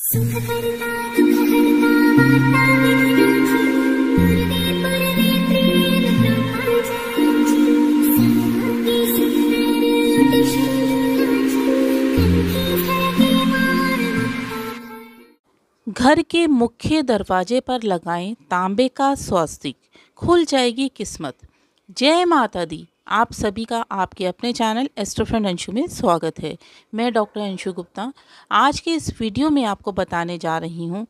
घर के मुख्य दरवाजे पर लगाएं तांबे का स्वास्तिक खुल जाएगी किस्मत जय माता दी आप सभी का आपके अपने चैनल एस्ट्रोफ्रेंड अंशु में स्वागत है मैं डॉक्टर अंशु गुप्ता आज के इस वीडियो में आपको बताने जा रही हूँ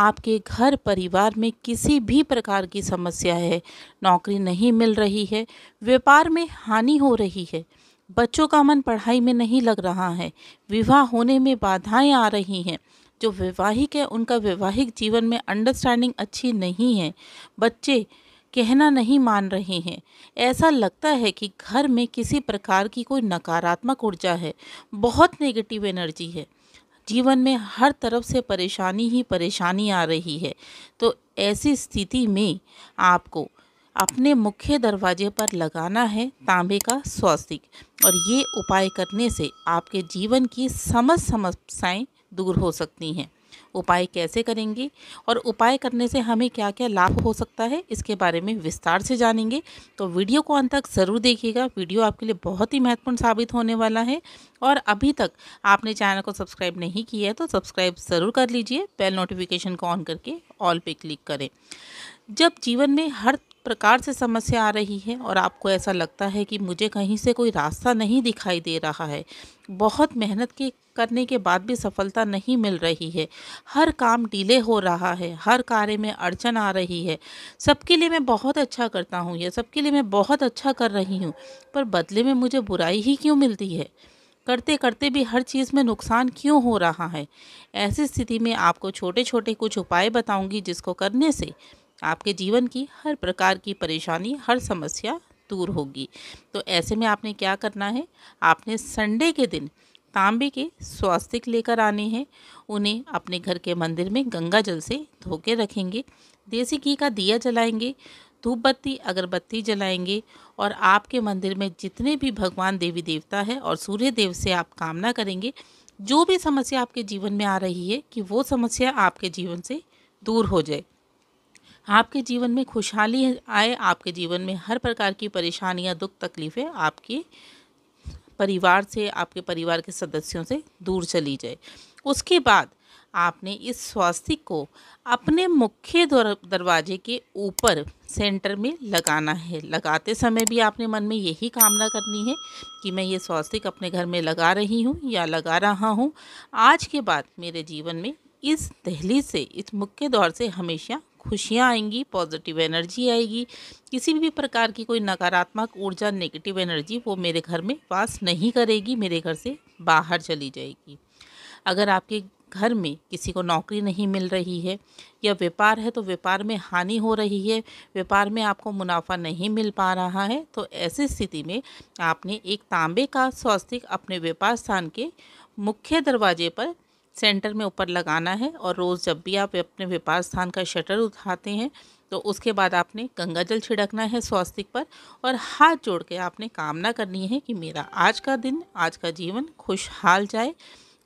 आपके घर परिवार में किसी भी प्रकार की समस्या है नौकरी नहीं मिल रही है व्यापार में हानि हो रही है बच्चों का मन पढ़ाई में नहीं लग रहा है विवाह होने में बाधाएँ आ रही हैं जो वैवाहिक है उनका वैवाहिक जीवन में अंडरस्टैंडिंग अच्छी नहीं है बच्चे कहना नहीं मान रहे हैं ऐसा लगता है कि घर में किसी प्रकार की कोई नकारात्मक ऊर्जा है बहुत नेगेटिव एनर्जी है जीवन में हर तरफ से परेशानी ही परेशानी आ रही है तो ऐसी स्थिति में आपको अपने मुख्य दरवाजे पर लगाना है तांबे का स्वास्तिक और ये उपाय करने से आपके जीवन की समस्त समस्याएं दूर हो सकती हैं उपाय कैसे करेंगे और उपाय करने से हमें क्या क्या लाभ हो सकता है इसके बारे में विस्तार से जानेंगे तो वीडियो को अंत तक ज़रूर देखिएगा वीडियो आपके लिए बहुत ही महत्वपूर्ण साबित होने वाला है और अभी तक आपने चैनल को सब्सक्राइब नहीं किया है तो सब्सक्राइब ज़रूर कर लीजिए बेल नोटिफिकेशन को ऑन करके ऑल पे क्लिक करें जब जीवन में हर प्रकार से समस्या आ रही है और आपको ऐसा लगता है कि मुझे कहीं से कोई रास्ता नहीं दिखाई दे रहा है बहुत मेहनत के करने के बाद भी सफलता नहीं मिल रही है हर काम डीले हो रहा है हर कार्य में अड़चन आ रही है सबके लिए मैं बहुत अच्छा करता हूँ या सबके लिए मैं बहुत अच्छा कर रही हूँ पर बदले में मुझे बुराई ही क्यों मिलती है करते करते भी हर चीज़ में नुकसान क्यों हो रहा है ऐसी स्थिति में आपको छोटे छोटे कुछ उपाय बताऊंगी जिसको करने से आपके जीवन की हर प्रकार की परेशानी हर समस्या दूर होगी तो ऐसे में आपने क्या करना है आपने संडे के दिन तांबे के स्वास्तिक लेकर आने हैं उन्हें अपने घर के मंदिर में गंगा जल से धो के रखेंगे देसी घी का दिया जलाएंगे धूप बत्ती अगरबत्ती जलाएंगे और आपके मंदिर में जितने भी भगवान देवी देवता है और सूर्य देव से आप कामना करेंगे जो भी समस्या आपके जीवन में आ रही है कि वो समस्या आपके जीवन से दूर हो जाए आपके जीवन में खुशहाली आए आपके जीवन में हर प्रकार की परेशानियां दुख तकलीफ़ें आपकी परिवार से आपके परिवार के सदस्यों से दूर चली जाए उसके बाद आपने इस स्वास्तिक को अपने मुख्य दरवाजे के ऊपर सेंटर में लगाना है लगाते समय भी आपने मन में यही कामना करनी है कि मैं ये स्वास्तिक अपने घर में लगा रही हूँ या लगा रहा हूँ आज के बाद मेरे जीवन में इस दहली से इस मुख्य द्वार से हमेशा खुशियाँ आएंगी पॉजिटिव एनर्जी आएगी किसी भी प्रकार की कोई नकारात्मक ऊर्जा नेगेटिव एनर्जी वो मेरे घर में पास नहीं करेगी मेरे घर से बाहर चली जाएगी अगर आपके घर में किसी को नौकरी नहीं मिल रही है या व्यापार है तो व्यापार में हानि हो रही है व्यापार में आपको मुनाफा नहीं मिल पा रहा है तो ऐसी स्थिति में आपने एक तांबे का स्वास्तिक अपने व्यापार स्थान के मुख्य दरवाजे पर सेंटर में ऊपर लगाना है और रोज़ जब भी आप अपने व्यापार स्थान का शटर उठाते हैं तो उसके बाद आपने गंगा जल छिड़कना है स्वास्तिक पर और हाथ जोड़ के आपने कामना करनी है कि मेरा आज का दिन आज का जीवन खुशहाल जाए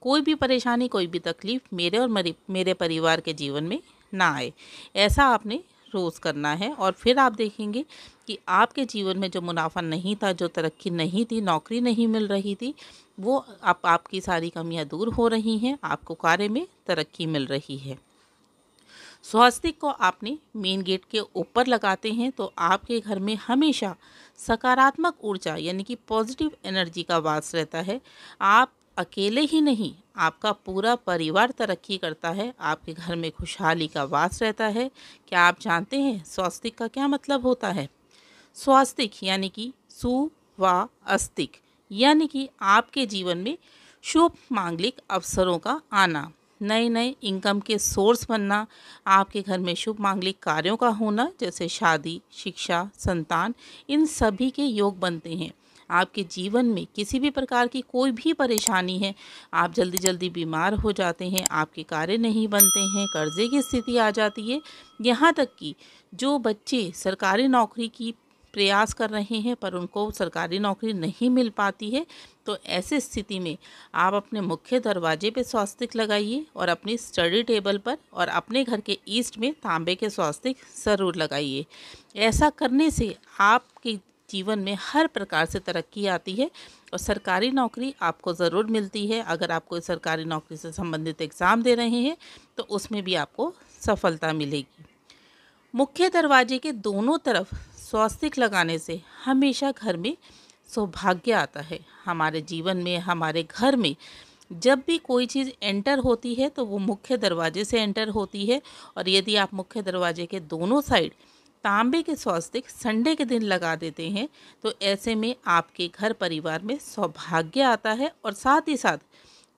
कोई भी परेशानी कोई भी तकलीफ़ मेरे और मेरे परिवार के जीवन में ना आए ऐसा आपने रोज़ करना है और फिर आप देखेंगे कि आपके जीवन में जो मुनाफा नहीं था जो तरक्की नहीं थी नौकरी नहीं मिल रही थी वो आप आपकी सारी कमियां दूर हो रही हैं आपको कार्य में तरक्की मिल रही है स्वास्तिक को आपने मेन गेट के ऊपर लगाते हैं तो आपके घर में हमेशा सकारात्मक ऊर्जा यानी कि पॉजिटिव एनर्जी का वास रहता है आप अकेले ही नहीं आपका पूरा परिवार तरक्की करता है आपके घर में खुशहाली का वास रहता है क्या आप जानते हैं स्वास्तिक का क्या मतलब होता है स्वास्तिक यानी कि सु व अस्तिक यानी कि आपके जीवन में शुभ मांगलिक अवसरों का आना नए नए इनकम के सोर्स बनना आपके घर में शुभ मांगलिक कार्यों का होना जैसे शादी शिक्षा संतान इन सभी के योग बनते हैं आपके जीवन में किसी भी प्रकार की कोई भी परेशानी है आप जल्दी जल्दी बीमार हो जाते हैं आपके कार्य नहीं बनते हैं कर्जे की स्थिति आ जाती है यहाँ तक कि जो बच्चे सरकारी नौकरी की प्रयास कर रहे हैं पर उनको सरकारी नौकरी नहीं मिल पाती है तो ऐसे स्थिति में आप अपने मुख्य दरवाजे पे स्वास्तिक लगाइए और अपनी स्टडी टेबल पर और अपने घर के ईस्ट में तांबे के स्वास्तिक ज़रूर लगाइए ऐसा करने से आपके जीवन में हर प्रकार से तरक्की आती है और सरकारी नौकरी आपको ज़रूर मिलती है अगर आप कोई सरकारी नौकरी से संबंधित एग्ज़ाम दे रहे हैं तो उसमें भी आपको सफलता मिलेगी मुख्य दरवाजे के दोनों तरफ स्वास्तिक लगाने से हमेशा घर में सौभाग्य आता है हमारे जीवन में हमारे घर में जब भी कोई चीज़ एंटर होती है तो वो मुख्य दरवाजे से एंटर होती है और यदि आप मुख्य दरवाजे के दोनों साइड तांबे के स्वास्तिक संडे के दिन लगा देते हैं तो ऐसे में आपके घर परिवार में सौभाग्य आता है और साथ ही साथ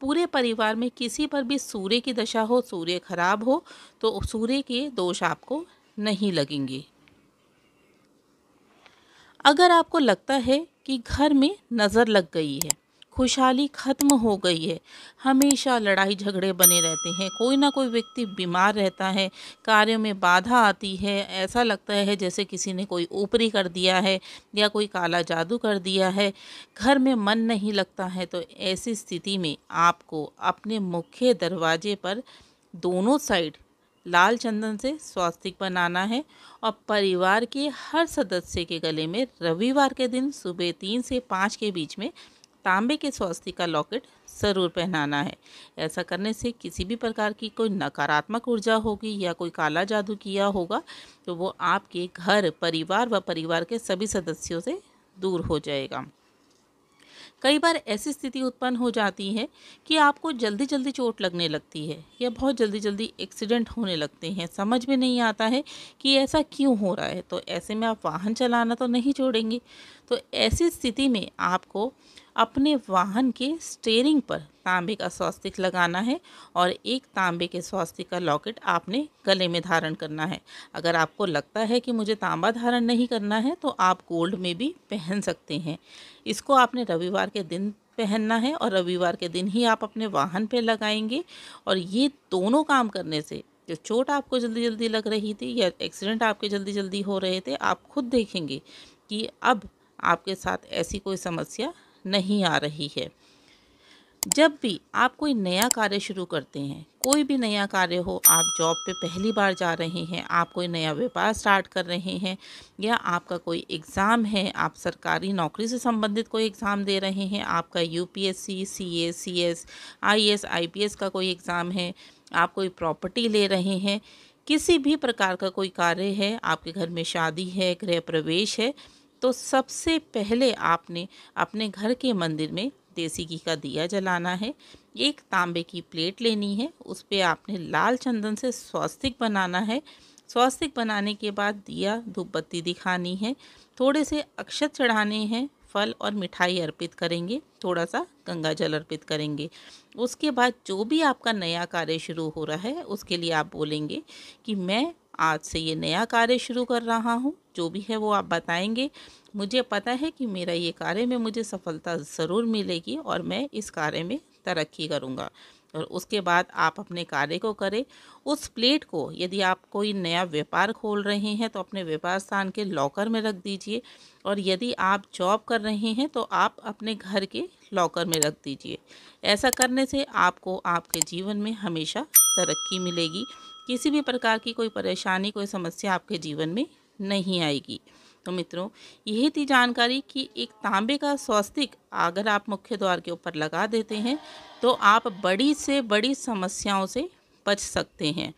पूरे परिवार में किसी पर भी सूर्य की दशा हो सूर्य खराब हो तो सूर्य के दोष आपको नहीं लगेंगे अगर आपको लगता है कि घर में नज़र लग गई है खुशहाली ख़त्म हो गई है हमेशा लड़ाई झगड़े बने रहते हैं कोई ना कोई व्यक्ति बीमार रहता है कार्य में बाधा आती है ऐसा लगता है जैसे किसी ने कोई ऊपरी कर दिया है या कोई काला जादू कर दिया है घर में मन नहीं लगता है तो ऐसी स्थिति में आपको अपने मुख्य दरवाजे पर दोनों साइड लाल चंदन से स्वास्तिक बनाना है और परिवार के हर सदस्य के गले में रविवार के दिन सुबह तीन से पाँच के बीच में तांबे के स्वास्थ्य का लॉकेट ज़रूर पहनाना है ऐसा करने से किसी भी प्रकार की कोई नकारात्मक ऊर्जा होगी या कोई काला जादू किया होगा तो वो आपके घर परिवार व परिवार के सभी सदस्यों से दूर हो जाएगा कई बार ऐसी स्थिति उत्पन्न हो जाती है कि आपको जल्दी जल्दी चोट लगने लगती है या बहुत जल्दी जल्दी एक्सीडेंट होने लगते हैं समझ में नहीं आता है कि ऐसा क्यों हो रहा है तो ऐसे में आप वाहन चलाना तो नहीं छोड़ेंगे तो ऐसी स्थिति में आपको अपने वाहन के स्टेयरिंग पर तांबे का स्वास्तिक लगाना है और एक तांबे के स्वास्तिक का लॉकेट आपने गले में धारण करना है अगर आपको लगता है कि मुझे तांबा धारण नहीं करना है तो आप गोल्ड में भी पहन सकते हैं इसको आपने रविवार के दिन पहनना है और रविवार के दिन ही आप अपने वाहन पर लगाएंगे और ये दोनों काम करने से जो चोट आपको जल्दी जल्दी लग रही थी या एक्सीडेंट आपके जल्दी जल्दी हो रहे थे आप खुद देखेंगे कि अब आपके साथ ऐसी कोई समस्या नहीं आ रही है जब भी आप कोई नया कार्य शुरू करते हैं कोई भी नया कार्य हो आप जॉब पे पहली बार जा रहे हैं आप कोई नया व्यापार स्टार्ट कर रहे हैं या आपका कोई एग्ज़ाम है आप सरकारी नौकरी से संबंधित कोई एग्ज़ाम दे रहे हैं आपका यूपीएससी, सीए, आईएएस, आईपीएस का कोई एग्ज़ाम है आप कोई प्रॉपर्टी ले रहे हैं किसी भी प्रकार का कोई कार्य है आपके घर में शादी है गृह प्रवेश है तो सबसे पहले आपने अपने घर के मंदिर में देसी घी का दिया जलाना है एक तांबे की प्लेट लेनी है उस पर आपने लाल चंदन से स्वास्तिक बनाना है स्वास्तिक बनाने के बाद दिया धूपबत्ती दिखानी है थोड़े से अक्षत चढ़ाने हैं फल और मिठाई अर्पित करेंगे थोड़ा सा गंगा जल अर्पित करेंगे उसके बाद जो भी आपका नया कार्य शुरू हो रहा है उसके लिए आप बोलेंगे कि मैं आज से ये नया कार्य शुरू कर रहा हूँ जो भी है वो आप बताएंगे मुझे पता है कि मेरा ये कार्य में मुझे सफलता ज़रूर मिलेगी और मैं इस कार्य में तरक्की करूँगा और उसके बाद आप अपने कार्य को करें उस प्लेट को यदि आप कोई नया व्यापार खोल रहे हैं तो अपने व्यापार स्थान के लॉकर में रख दीजिए और यदि आप जॉब कर रहे हैं तो आप अपने घर के लॉकर में रख दीजिए ऐसा करने से आपको आपके जीवन में हमेशा तरक्की मिलेगी किसी भी प्रकार की कोई परेशानी कोई समस्या आपके जीवन में नहीं आएगी तो मित्रों यही थी जानकारी कि एक तांबे का स्वास्तिक अगर आप मुख्य द्वार के ऊपर लगा देते हैं तो आप बड़ी से बड़ी समस्याओं से बच सकते हैं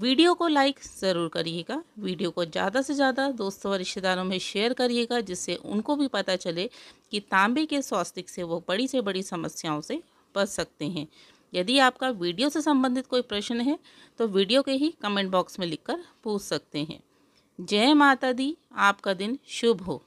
वीडियो को लाइक ज़रूर करिएगा वीडियो को ज़्यादा से ज़्यादा दोस्तों और रिश्तेदारों में शेयर करिएगा जिससे उनको भी पता चले कि तांबे के स्वास्तिक से वो बड़ी से बड़ी समस्याओं से बच सकते हैं यदि आपका वीडियो से संबंधित कोई प्रश्न है तो वीडियो के ही कमेंट बॉक्स में लिखकर पूछ सकते हैं जय माता दी आपका दिन शुभ हो